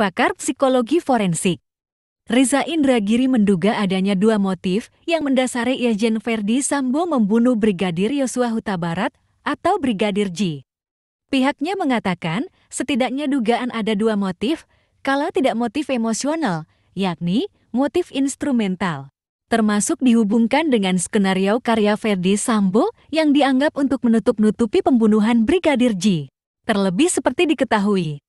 pakar psikologi forensik. Reza Indragiri menduga adanya dua motif yang mendasari Irjen Verdi Sambo membunuh Brigadir Yosua Huta Barat atau Brigadir J. Pihaknya mengatakan setidaknya dugaan ada dua motif, kalau tidak motif emosional, yakni motif instrumental. Termasuk dihubungkan dengan skenario karya Verdi Sambo yang dianggap untuk menutup-nutupi pembunuhan Brigadir J. Terlebih seperti diketahui,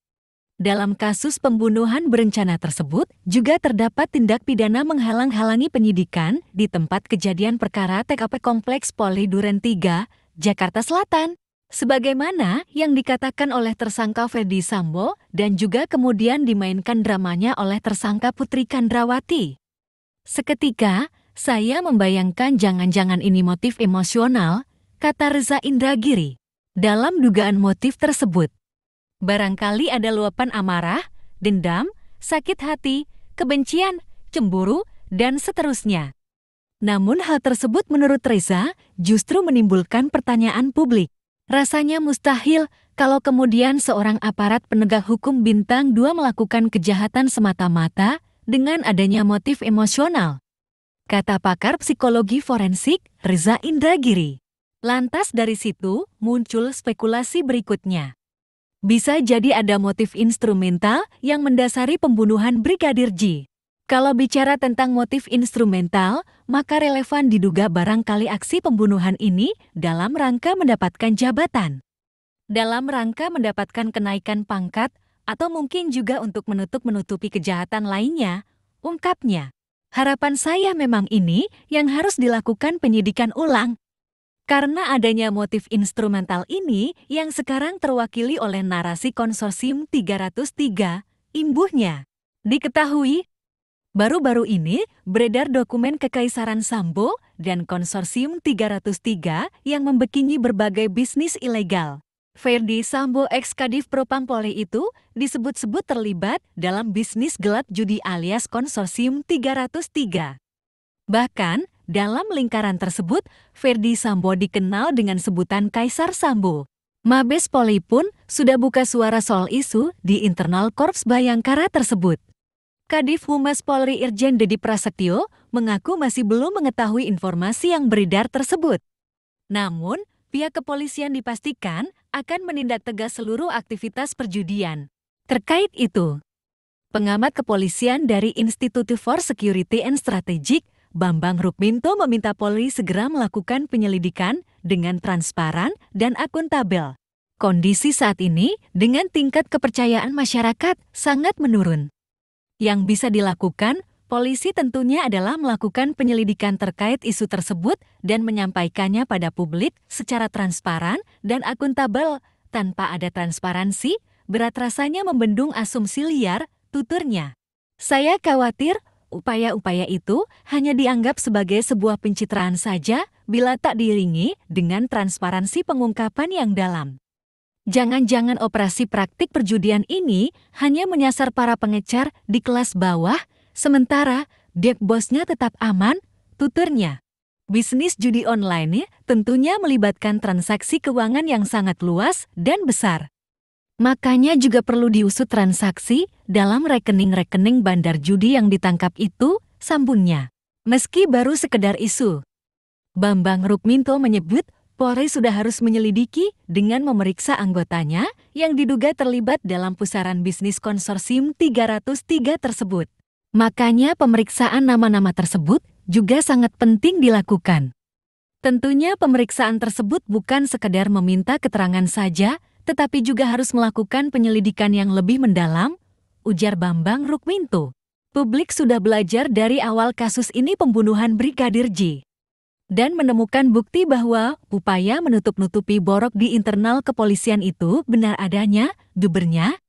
dalam kasus pembunuhan berencana tersebut, juga terdapat tindak pidana menghalang-halangi penyidikan di tempat kejadian perkara TKP Kompleks Poli Duren 3, Jakarta Selatan. Sebagaimana yang dikatakan oleh tersangka Ferdi Sambo dan juga kemudian dimainkan dramanya oleh tersangka Putri Kandrawati. Seketika, saya membayangkan jangan-jangan ini motif emosional, kata Reza Indragiri. Dalam dugaan motif tersebut, Barangkali ada luapan amarah, dendam, sakit hati, kebencian, cemburu, dan seterusnya. Namun hal tersebut menurut Reza justru menimbulkan pertanyaan publik. Rasanya mustahil kalau kemudian seorang aparat penegak hukum bintang 2 melakukan kejahatan semata-mata dengan adanya motif emosional. Kata pakar psikologi forensik Reza Indragiri. Lantas dari situ muncul spekulasi berikutnya. Bisa jadi ada motif instrumental yang mendasari pembunuhan Brigadir J. Kalau bicara tentang motif instrumental, maka relevan diduga barangkali aksi pembunuhan ini dalam rangka mendapatkan jabatan. Dalam rangka mendapatkan kenaikan pangkat, atau mungkin juga untuk menutup-menutupi kejahatan lainnya, ungkapnya. Harapan saya memang ini yang harus dilakukan penyidikan ulang, karena adanya motif instrumental ini yang sekarang terwakili oleh narasi konsorsium 303, imbuhnya. Diketahui, baru-baru ini beredar dokumen Kekaisaran Sambo dan konsorsium 303 yang membekini berbagai bisnis ilegal. Ferdi Sambo ex Kadif Propam Polri itu disebut-sebut terlibat dalam bisnis gelap judi alias konsorsium 303. Bahkan, dalam lingkaran tersebut, Ferdi Sambo dikenal dengan sebutan Kaisar Sambo. Mabes Polri pun sudah buka suara soal isu di internal Korps Bayangkara tersebut. Kadif Humas Polri Irjen Dedi Prasetyo mengaku masih belum mengetahui informasi yang beredar tersebut. Namun, pihak kepolisian dipastikan akan menindak tegas seluruh aktivitas perjudian. Terkait itu, pengamat kepolisian dari Institute for Security and Strategic, Bambang Rukminto meminta Polri segera melakukan penyelidikan dengan transparan dan akuntabel. Kondisi saat ini dengan tingkat kepercayaan masyarakat sangat menurun. Yang bisa dilakukan, polisi tentunya adalah melakukan penyelidikan terkait isu tersebut dan menyampaikannya pada publik secara transparan dan akuntabel. Tanpa ada transparansi, berat rasanya membendung asumsi liar, tuturnya. Saya khawatir upaya-upaya itu hanya dianggap sebagai sebuah pencitraan saja bila tak diiringi dengan transparansi pengungkapan yang dalam. Jangan-jangan operasi praktik perjudian ini hanya menyasar para pengecar di kelas bawah, sementara dek bosnya tetap aman, tuturnya. Bisnis judi online tentunya melibatkan transaksi keuangan yang sangat luas dan besar. Makanya juga perlu diusut transaksi dalam rekening-rekening bandar judi yang ditangkap itu, sambungnya. Meski baru sekedar isu. Bambang Rukminto menyebut, Polri sudah harus menyelidiki dengan memeriksa anggotanya yang diduga terlibat dalam pusaran bisnis konsorsium 303 tersebut. Makanya pemeriksaan nama-nama tersebut juga sangat penting dilakukan. Tentunya pemeriksaan tersebut bukan sekedar meminta keterangan saja, tetapi juga harus melakukan penyelidikan yang lebih mendalam, ujar Bambang Rukminto. Publik sudah belajar dari awal kasus ini pembunuhan Brigadir J. Dan menemukan bukti bahwa upaya menutup-nutupi borok di internal kepolisian itu benar adanya, dubernya,